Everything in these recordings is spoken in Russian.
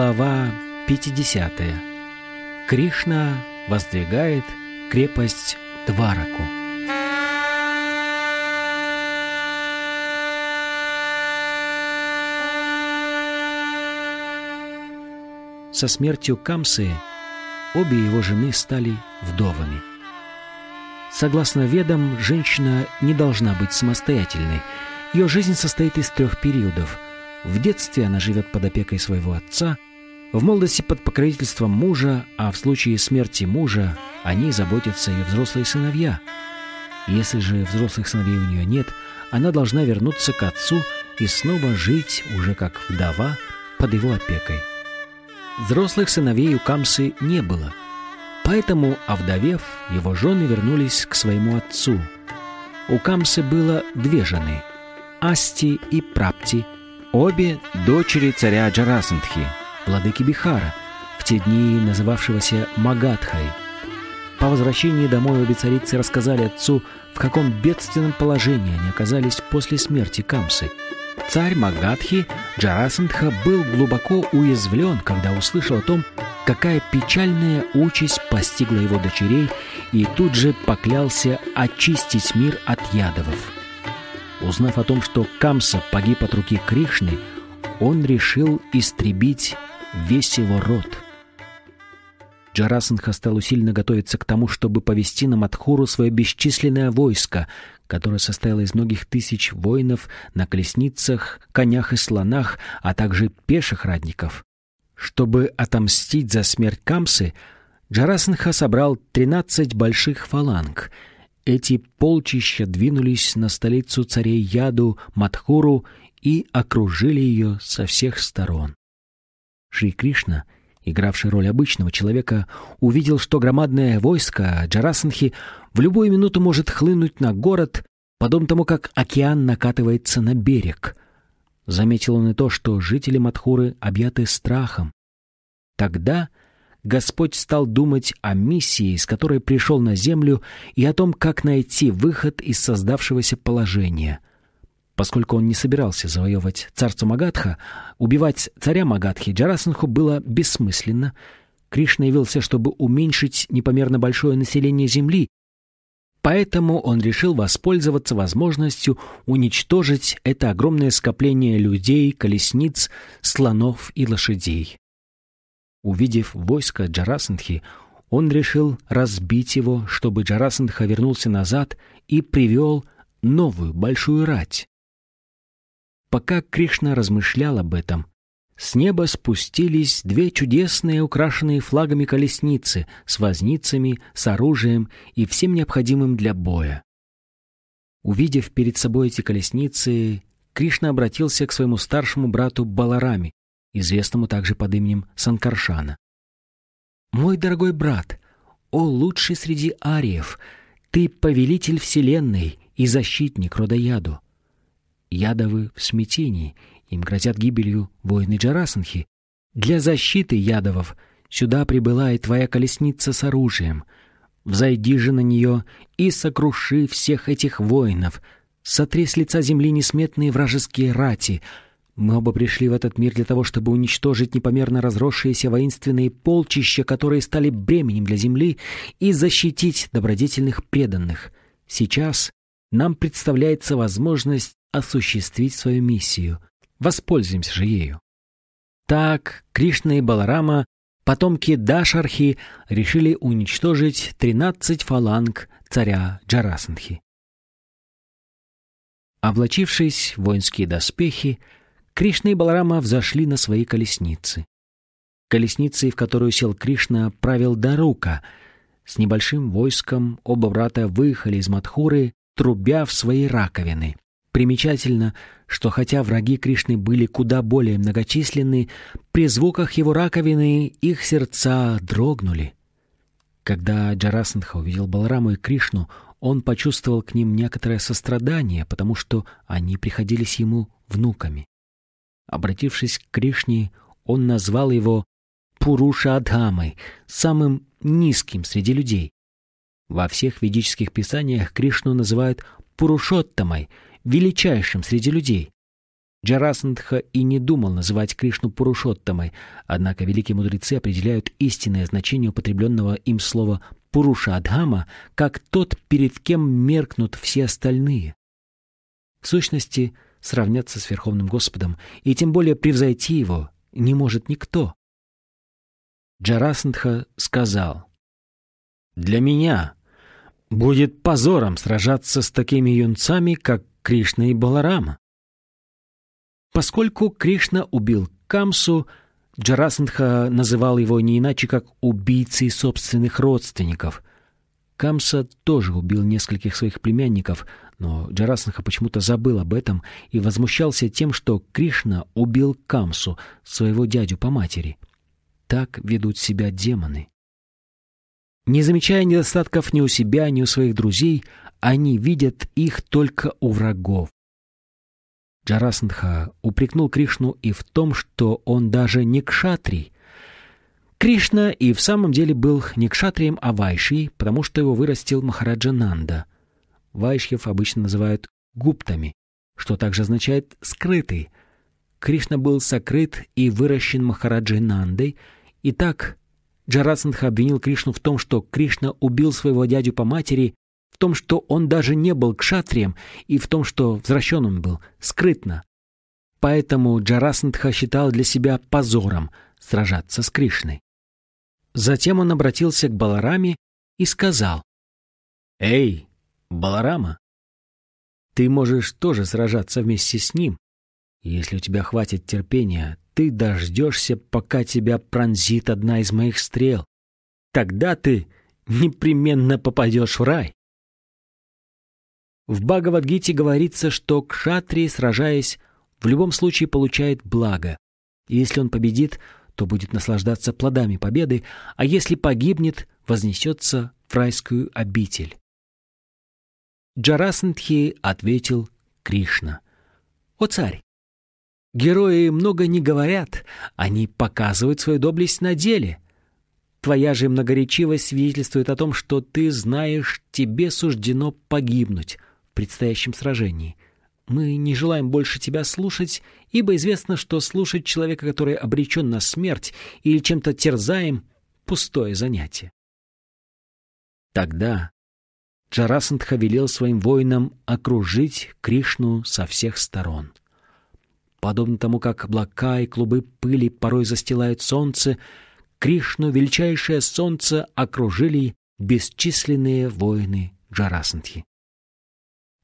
Глава 50. Кришна воздвигает крепость Двараку. Со смертью Камсы обе его жены стали вдовами. Согласно ведам, женщина не должна быть самостоятельной. Ее жизнь состоит из трех периодов. В детстве она живет под опекой своего отца – в молодости под покровительством мужа, а в случае смерти мужа о ней заботятся и взрослые сыновья. Если же взрослых сыновей у нее нет, она должна вернуться к отцу и снова жить уже как вдова под его опекой. Взрослых сыновей у Камсы не было, поэтому, овдовев, его жены вернулись к своему отцу. У Камсы было две жены – Асти и Прапти, обе дочери царя Джарасандхи – владыки Бихара, в те дни называвшегося Магадхой. По возвращении домой обе царицы рассказали отцу, в каком бедственном положении они оказались после смерти Камсы. Царь Магадхи Джарасандха был глубоко уязвлен, когда услышал о том, какая печальная участь постигла его дочерей, и тут же поклялся очистить мир от ядовов. Узнав о том, что Камса погиб от руки Кришны, он решил истребить весь его род. Джарасанха стал усиленно готовиться к тому, чтобы повести на Матхуру свое бесчисленное войско, которое состояло из многих тысяч воинов на колесницах, конях и слонах, а также пеших радников. Чтобы отомстить за смерть Камсы, Джарасанха собрал 13 больших фаланг. Эти полчища двинулись на столицу царей Яду, Матхуру и окружили ее со всех сторон. Шри Кришна, игравший роль обычного человека, увидел, что громадное войско Джарасанхи в любую минуту может хлынуть на город, подобно тому, как океан накатывается на берег. Заметил он и то, что жители Матхуры объяты страхом. Тогда Господь стал думать о миссии, с которой пришел на землю, и о том, как найти выход из создавшегося положения — Поскольку он не собирался завоевывать царство Магадха, убивать царя Магадхи Джарасанху было бессмысленно. Кришна явился, чтобы уменьшить непомерно большое население Земли, Поэтому он решил воспользоваться возможностью уничтожить это огромное скопление людей, колесниц, слонов и лошадей. Увидев войско Джарасандхи, он решил разбить его, чтобы Джарасандха вернулся назад и привел новую большую рать. Пока Кришна размышлял об этом, с неба спустились две чудесные, украшенные флагами колесницы с возницами, с оружием и всем необходимым для боя. Увидев перед собой эти колесницы, Кришна обратился к своему старшему брату Баларами, известному также под именем Санкаршана. «Мой дорогой брат, о лучший среди ариев, ты повелитель вселенной и защитник рода яду. Ядовы в смятении, им грозят гибелью воины Джарасанхи. Для защиты Ядовов сюда прибыла и твоя колесница с оружием. Взойди же на нее и сокруши всех этих воинов. Сотри с лица земли несметные вражеские рати. Мы оба пришли в этот мир для того, чтобы уничтожить непомерно разросшиеся воинственные полчища, которые стали бременем для земли, и защитить добродетельных преданных. Сейчас нам представляется возможность осуществить свою миссию. Воспользуемся же ею. Так Кришна и Баларама, потомки Дашархи, решили уничтожить 13 фаланг царя Джарасанхи. Облачившись в воинские доспехи, Кришна и Баларама взошли на свои колесницы. Колесницей, в которую сел Кришна, правил Дарука. С небольшим войском оба брата выехали из Мадхуры, трубя в свои раковины. Примечательно, что хотя враги Кришны были куда более многочисленны, при звуках его раковины их сердца дрогнули. Когда Джарасандха увидел Балараму и Кришну, он почувствовал к ним некоторое сострадание, потому что они приходились ему внуками. Обратившись к Кришне, он назвал его Пуруша Адхамой, самым низким среди людей. Во всех ведических писаниях Кришну называют Пурушоттамой — величайшим среди людей. Джарасандха и не думал называть Кришну Пурушоттамой, однако великие мудрецы определяют истинное значение употребленного им слова Пурушадхама как тот, перед кем меркнут все остальные. В сущности, сравняться с Верховным Господом и тем более превзойти его не может никто. Джарасандха сказал, «Для меня будет позором сражаться с такими юнцами, как Кришна и Баларама. Поскольку Кришна убил Камсу, Джарасандха называл его не иначе, как убийцей собственных родственников. Камса тоже убил нескольких своих племянников, но Джарасандха почему-то забыл об этом и возмущался тем, что Кришна убил Камсу, своего дядю по матери. Так ведут себя демоны. Не замечая недостатков ни у себя, ни у своих друзей, они видят их только у врагов. Джарасандха упрекнул Кришну и в том, что он даже не кшатрий. Кришна и в самом деле был не кшатрием, а вайшей, потому что его вырастил Махараджа Нанда. Вайшьев обычно называют гуптами, что также означает «скрытый». Кришна был сокрыт и выращен Махараджей Нандой. так Джарасандха обвинил Кришну в том, что Кришна убил своего дядю по матери том, что он даже не был кшатрием, и в том, что взращен он был скрытно. Поэтому Джарасандха считал для себя позором сражаться с Кришной. Затем он обратился к Баларами и сказал, «Эй, Баларама, ты можешь тоже сражаться вместе с ним. Если у тебя хватит терпения, ты дождешься, пока тебя пронзит одна из моих стрел. Тогда ты непременно попадешь в рай. В Бхагавадгите говорится, что кшатрий, сражаясь, в любом случае получает благо. И если он победит, то будет наслаждаться плодами победы, а если погибнет, вознесется в райскую обитель. Джарасандхи ответил Кришна. «О царь! Герои много не говорят, они показывают свою доблесть на деле. Твоя же многоречивость свидетельствует о том, что ты знаешь, тебе суждено погибнуть предстоящем сражении. Мы не желаем больше тебя слушать, ибо известно, что слушать человека, который обречен на смерть или чем-то терзаем, — пустое занятие. Тогда Джарасандха велел своим воинам окружить Кришну со всех сторон. Подобно тому, как облака и клубы пыли порой застилают солнце, Кришну, величайшее солнце, окружили бесчисленные воины Джарасандхи.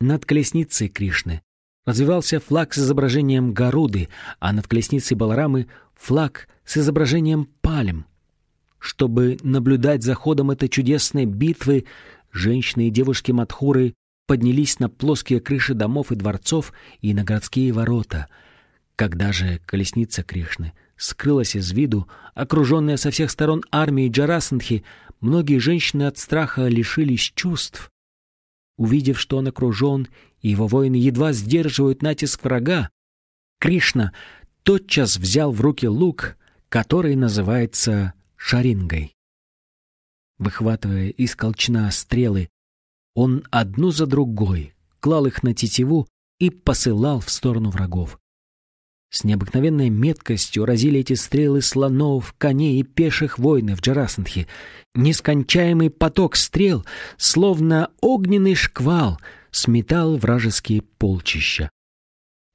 Над колесницей Кришны развивался флаг с изображением Гаруды, а над колесницей Баларамы — флаг с изображением пальм. Чтобы наблюдать за ходом этой чудесной битвы, женщины и девушки Матхуры поднялись на плоские крыши домов и дворцов и на городские ворота. Когда же колесница Кришны скрылась из виду, окруженная со всех сторон армией Джарасандхи, многие женщины от страха лишились чувств, Увидев, что он окружен, и его воины едва сдерживают натиск врага, Кришна тотчас взял в руки лук, который называется шарингой. Выхватывая из колчана стрелы, он одну за другой клал их на тетиву и посылал в сторону врагов. С необыкновенной меткостью разили эти стрелы слонов, коней и пеших воинов Джарасанхи. Нескончаемый поток стрел, словно огненный шквал, сметал вражеские полчища.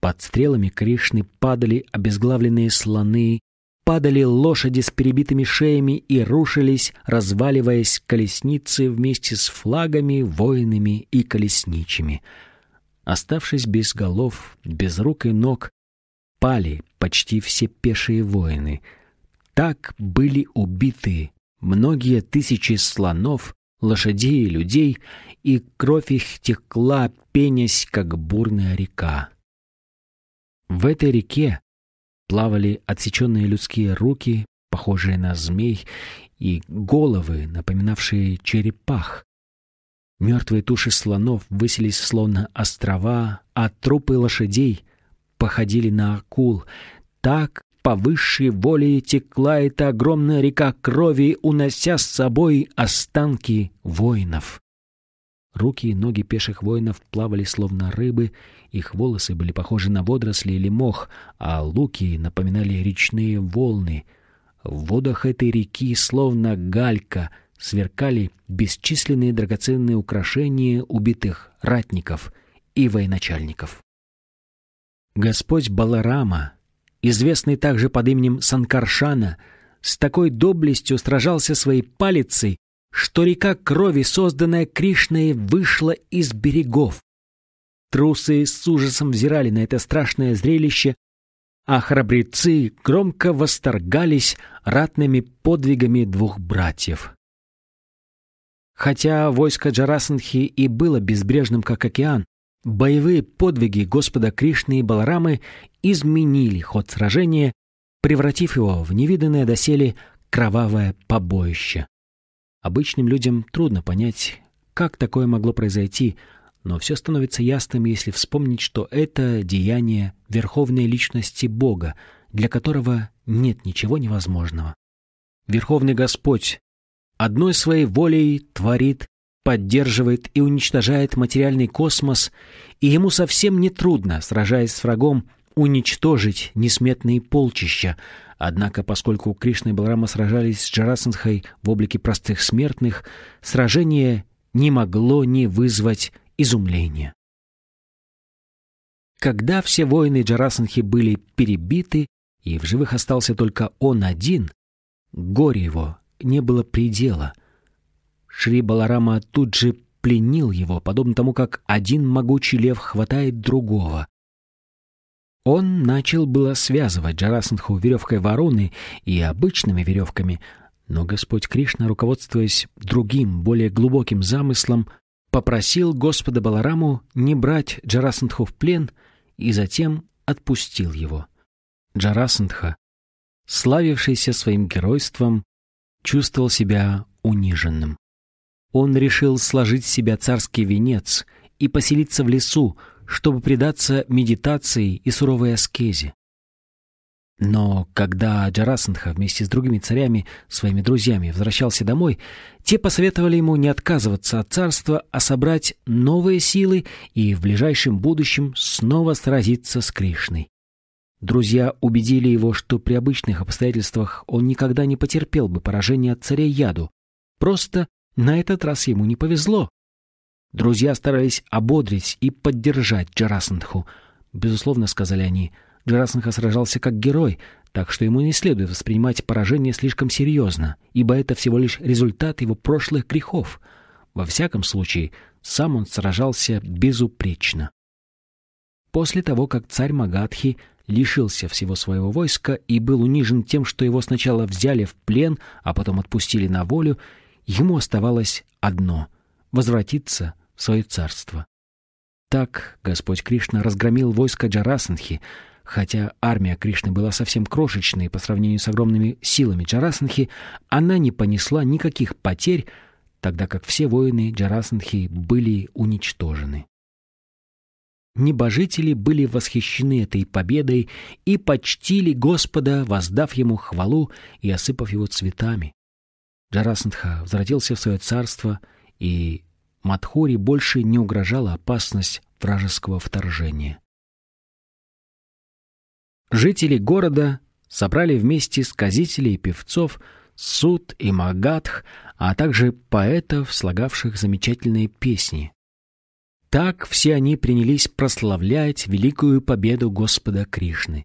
Под стрелами Кришны падали обезглавленные слоны, падали лошади с перебитыми шеями и рушились, разваливаясь колесницы вместе с флагами, воинами и колесничими. Оставшись без голов, без рук и ног, пали почти все пешие воины. Так были убиты многие тысячи слонов, лошадей и людей, и кровь их текла, пенясь, как бурная река. В этой реке плавали отсеченные людские руки, похожие на змей, и головы, напоминавшие черепах. Мертвые туши слонов высились словно острова, а трупы лошадей походили на акул. Так по высшей воле текла эта огромная река крови, унося с собой останки воинов. Руки и ноги пеших воинов плавали словно рыбы, их волосы были похожи на водоросли или мох, а луки напоминали речные волны. В водах этой реки, словно галька, сверкали бесчисленные драгоценные украшения убитых ратников и военачальников. Господь Баларама, известный также под именем Санкаршана, с такой доблестью сражался своей палицей, что река крови, созданная Кришной, вышла из берегов. Трусы с ужасом взирали на это страшное зрелище, а храбрецы громко восторгались ратными подвигами двух братьев. Хотя войско Джарасанхи и было безбрежным, как океан, Боевые подвиги Господа Кришны и Баларамы изменили ход сражения, превратив его в невиданное доселе кровавое побоище. Обычным людям трудно понять, как такое могло произойти, но все становится ясным, если вспомнить, что это деяние верховной личности Бога, для которого нет ничего невозможного. Верховный Господь одной своей волей творит поддерживает и уничтожает материальный космос, и ему совсем не трудно, сражаясь с врагом, уничтожить несметные полчища. Однако, поскольку Кришна и Баларама сражались с Джарасанхой в облике простых смертных, сражение не могло не вызвать изумления. Когда все воины Джарасанхи были перебиты, и в живых остался только он один, горе его не было предела — Шри Баларама тут же пленил его, подобно тому, как один могучий лев хватает другого. Он начал было связывать Джарасанху веревкой вороны и обычными веревками, но Господь Кришна, руководствуясь другим, более глубоким замыслом, попросил Господа Балараму не брать Джарасандху в плен и затем отпустил его. Джарасандха, славившийся своим геройством, чувствовал себя униженным. Он решил сложить с себя царский венец и поселиться в лесу, чтобы предаться медитации и суровой аскезе. Но когда Джарасанха вместе с другими царями, своими друзьями, возвращался домой, те посоветовали ему не отказываться от царства, а собрать новые силы и в ближайшем будущем снова сразиться с Кришной. Друзья убедили его, что при обычных обстоятельствах он никогда не потерпел бы поражения от царя Яду, просто на этот раз ему не повезло. Друзья старались ободрить и поддержать Джарасандху. Безусловно, сказали они, Джарасандха сражался как герой, так что ему не следует воспринимать поражение слишком серьезно, ибо это всего лишь результат его прошлых грехов. Во всяком случае, сам он сражался безупречно. После того, как царь Магадхи лишился всего своего войска и был унижен тем, что его сначала взяли в плен, а потом отпустили на волю, ему оставалось одно — возвратиться в свое царство. Так Господь Кришна разгромил войско Джарасанхи, хотя армия Кришны была совсем крошечной по сравнению с огромными силами Джарасанхи, она не понесла никаких потерь, тогда как все воины Джарасанхи были уничтожены. Небожители были восхищены этой победой и почтили Господа, воздав ему хвалу и осыпав его цветами. Джарасандха возвратился в свое царство, и Мадхори больше не угрожала опасность вражеского вторжения. Жители города собрали вместе сказителей и певцов Суд и Магадх, а также поэтов, слагавших замечательные песни. Так все они принялись прославлять великую победу Господа Кришны.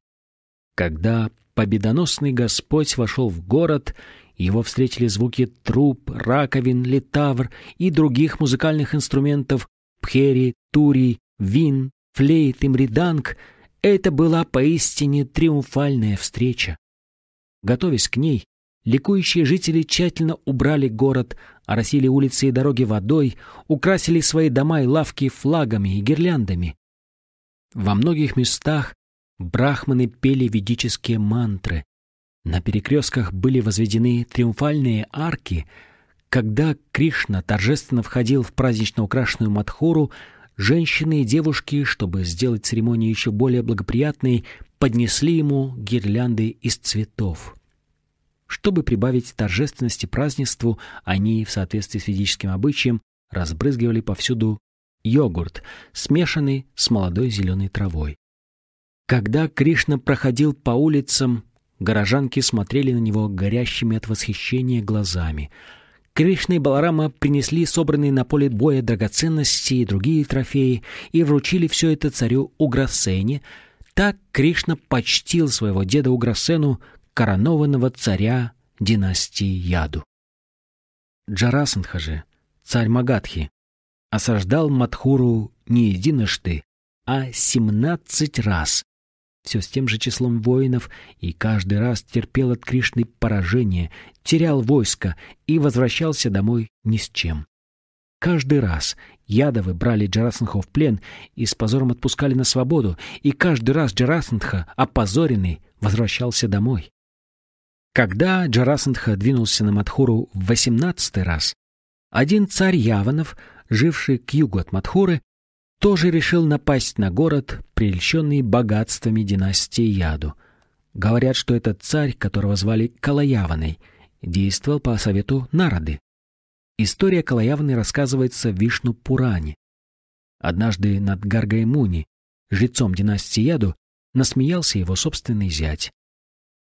Когда победоносный Господь вошел в город его встретили звуки труб, раковин, литавр и других музыкальных инструментов пхери, тури, вин, флейт и мриданг. Это была поистине триумфальная встреча. Готовясь к ней, ликующие жители тщательно убрали город, оросили улицы и дороги водой, украсили свои дома и лавки флагами и гирляндами. Во многих местах брахманы пели ведические мантры, на перекрестках были возведены триумфальные арки. Когда Кришна торжественно входил в празднично украшенную Мадхуру, женщины и девушки, чтобы сделать церемонию еще более благоприятной, поднесли ему гирлянды из цветов. Чтобы прибавить торжественности празднеству, они, в соответствии с физическим обычаем, разбрызгивали повсюду йогурт, смешанный с молодой зеленой травой. Когда Кришна проходил по улицам, Горожанки смотрели на него горящими от восхищения глазами. Кришна и Баларама принесли собранные на поле боя драгоценности и другие трофеи и вручили все это царю Уграсене. Так Кришна почтил своего деда Уграсену, коронованного царя династии Яду. Джарасанхаже, царь Магадхи, осаждал Матхуру не единожды, а семнадцать раз, все с тем же числом воинов и каждый раз терпел от Кришны поражение, терял войско и возвращался домой ни с чем. Каждый раз Ядовы брали Джарасанха в плен и с позором отпускали на свободу, и каждый раз Джарасанха, опозоренный, возвращался домой. Когда Джарасандха двинулся на Мадхуру в восемнадцатый раз, один царь Яванов, живший к югу от Мадхуры, тоже решил напасть на город, прельщенный богатствами династии Яду. Говорят, что этот царь, которого звали Калаяваной, действовал по совету Нарады. История Калаяваны рассказывается в Вишну Пуране. Однажды над Гаргаймуни, жрецом династии Яду, насмеялся его собственный зять.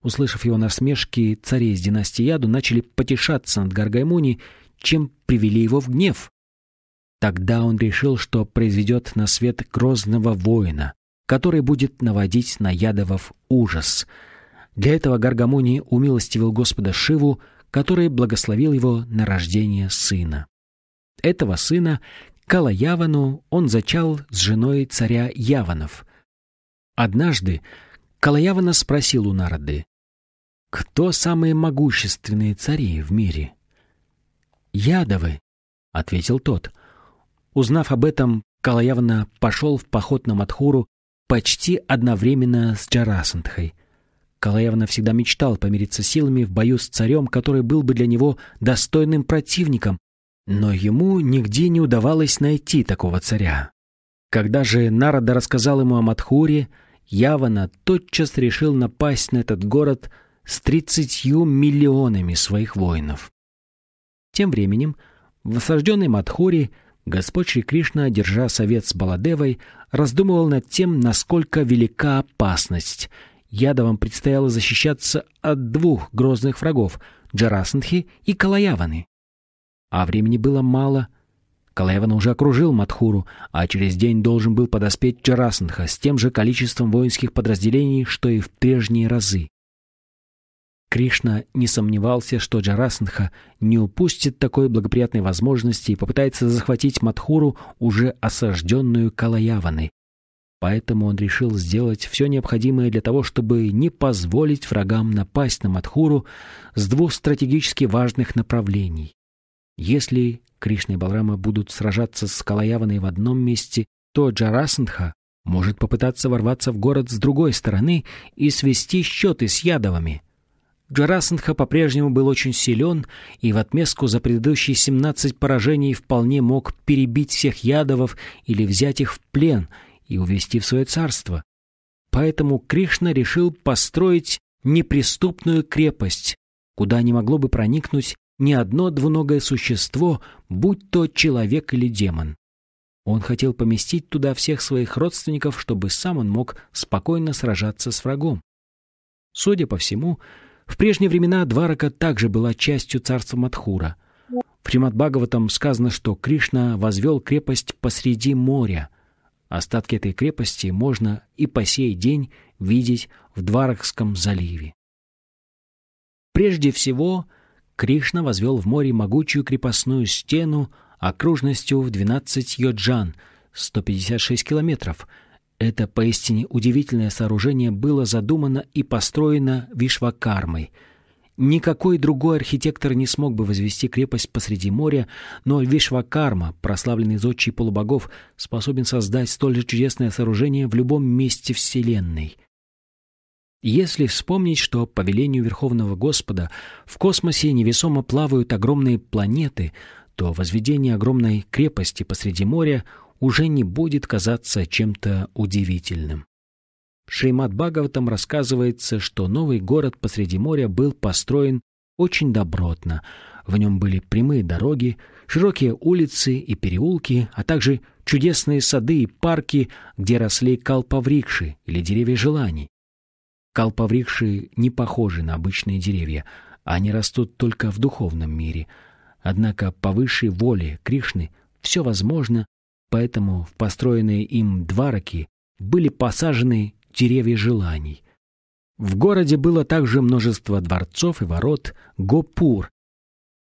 Услышав его насмешки, цари из династии Яду начали потешаться над Гаргаймуни, чем привели его в гнев. Тогда он решил, что произведет на свет грозного воина, который будет наводить на ядовов ужас. Для этого Гаргамуни умилостивил Господа Шиву, который благословил его на рождение сына. Этого сына, Кала Явану, он зачал с женой царя Яванов. Однажды Калаявана спросил у народы, «Кто самые могущественные цари в мире?» «Ядовы», — ответил тот, — Узнав об этом, Калаявна пошел в поход на Матхуру почти одновременно с Джарасантхой. Калаявна всегда мечтал помириться силами в бою с царем, который был бы для него достойным противником, но ему нигде не удавалось найти такого царя. Когда же Нарада рассказал ему о Матхуре, Явана тотчас решил напасть на этот город с тридцатью миллионами своих воинов. Тем временем в осажденной Матхуре Господь Шри Кришна, держа совет с Баладевой, раздумывал над тем, насколько велика опасность. Ядовам предстояло защищаться от двух грозных врагов — Джарасанхи и Калаяваны. А времени было мало. Калаявана уже окружил Мадхуру, а через день должен был подоспеть Джарасанха с тем же количеством воинских подразделений, что и в прежние разы. Кришна не сомневался, что Джарасанха не упустит такой благоприятной возможности и попытается захватить Мадхуру, уже осажденную Калаяваной. Поэтому он решил сделать все необходимое для того, чтобы не позволить врагам напасть на Мадхуру с двух стратегически важных направлений. Если Кришна и Балрама будут сражаться с Калаяваной в одном месте, то Джарасанха может попытаться ворваться в город с другой стороны и свести счеты с Ядовами — Джарасанха по-прежнему был очень силен и в отместку за предыдущие 17 поражений вполне мог перебить всех ядовов или взять их в плен и увести в свое царство. Поэтому Кришна решил построить неприступную крепость, куда не могло бы проникнуть ни одно двуногое существо, будь то человек или демон. Он хотел поместить туда всех своих родственников, чтобы сам он мог спокойно сражаться с врагом. Судя по всему, в прежние времена Дварака также была частью царства Мадхура. В Примат Бхагаватам сказано, что Кришна возвел крепость посреди моря. Остатки этой крепости можно и по сей день видеть в Дваракском заливе. Прежде всего, Кришна возвел в море могучую крепостную стену окружностью в 12 йоджан, 156 километров – это поистине удивительное сооружение было задумано и построено Вишвакармой. Никакой другой архитектор не смог бы возвести крепость посреди моря, но Вишвакарма, прославленный зодчий полубогов, способен создать столь же чудесное сооружение в любом месте Вселенной. Если вспомнить, что по велению Верховного Господа в космосе невесомо плавают огромные планеты, то возведение огромной крепости посреди моря — уже не будет казаться чем-то удивительным. Шримад Бхагаватам рассказывается, что новый город посреди моря был построен очень добротно. В нем были прямые дороги, широкие улицы и переулки, а также чудесные сады и парки, где росли калпаврикши или деревья желаний. Калпаврикши не похожи на обычные деревья, они растут только в духовном мире. Однако по высшей воле Кришны все возможно Поэтому в построенные им двороки были посажены деревья желаний. В городе было также множество дворцов и ворот Гопур.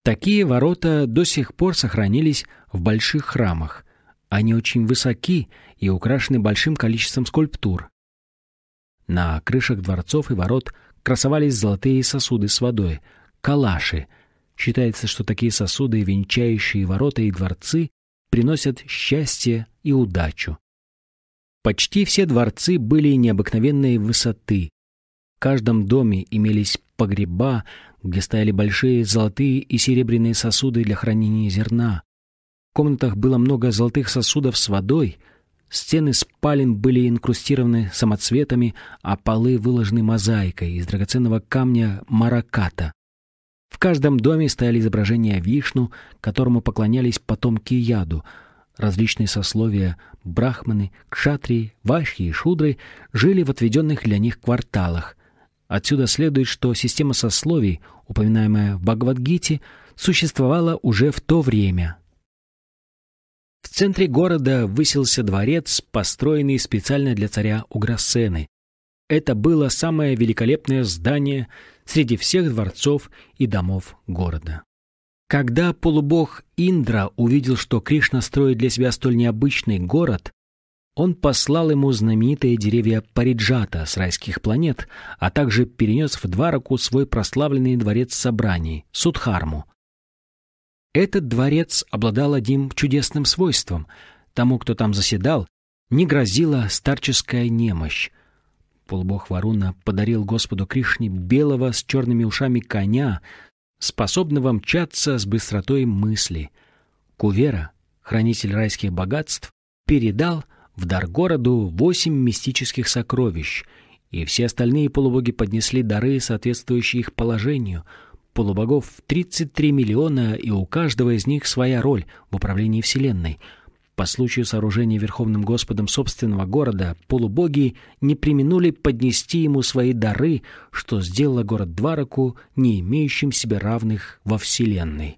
Такие ворота до сих пор сохранились в больших храмах. Они очень высоки и украшены большим количеством скульптур. На крышах дворцов и ворот красовались золотые сосуды с водой, калаши. Считается, что такие сосуды, венчающие ворота и дворцы, приносят счастье и удачу. Почти все дворцы были необыкновенной высоты. В каждом доме имелись погреба, где стояли большие золотые и серебряные сосуды для хранения зерна. В комнатах было много золотых сосудов с водой, стены спален были инкрустированы самоцветами, а полы выложены мозаикой из драгоценного камня мараката. В каждом доме стояли изображения Вишну, которому поклонялись потомки Яду. Различные сословия – брахманы, кшатрии, ващи и шудры – жили в отведенных для них кварталах. Отсюда следует, что система сословий, упоминаемая в Бхагавадгите, существовала уже в то время. В центре города высился дворец, построенный специально для царя Уграсены. Это было самое великолепное здание – среди всех дворцов и домов города. Когда полубог Индра увидел, что Кришна строит для себя столь необычный город, он послал ему знаменитые деревья Париджата с райских планет, а также перенес в Двараку свой прославленный дворец собраний — Судхарму. Этот дворец обладал одним чудесным свойством. Тому, кто там заседал, не грозила старческая немощь, Полубог Варуна подарил Господу Кришне белого с черными ушами коня, способного мчаться с быстротой мысли. Кувера, хранитель райских богатств, передал в дар городу восемь мистических сокровищ, и все остальные полубоги поднесли дары, соответствующие их положению. Полубогов 33 миллиона, и у каждого из них своя роль в управлении Вселенной — по случаю сооружения Верховным Господом собственного города, полубоги не применули поднести ему свои дары, что сделало город Двараку не имеющим себе равных во Вселенной.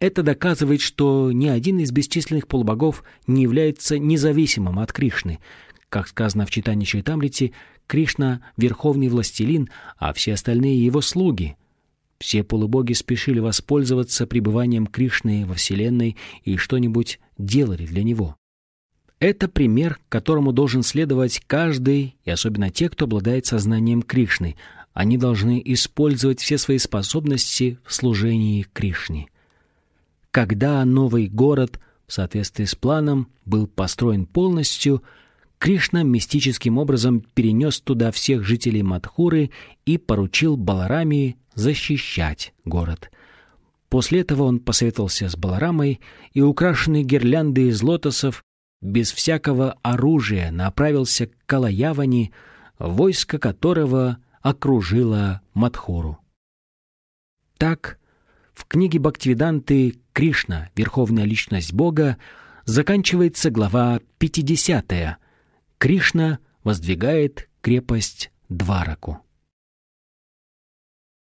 Это доказывает, что ни один из бесчисленных полубогов не является независимым от Кришны. Как сказано в читании Чайтамрити, Кришна — верховный властелин, а все остальные — его слуги — все полубоги спешили воспользоваться пребыванием Кришны во Вселенной и что-нибудь делали для него. Это пример, которому должен следовать каждый, и особенно те, кто обладает сознанием Кришны. Они должны использовать все свои способности в служении Кришне. Когда новый город в соответствии с планом был построен полностью – Кришна мистическим образом перенес туда всех жителей Мадхуры и поручил Баларами защищать город. После этого он посоветовался с Баларамой и, украшенный гирляндой из лотосов, без всякого оружия направился к Калаявани, войско которого окружило Мадхуру. Так, в книге Бхактивиданты «Кришна. Верховная Личность Бога» заканчивается глава 50 Кришна воздвигает крепость Двараку.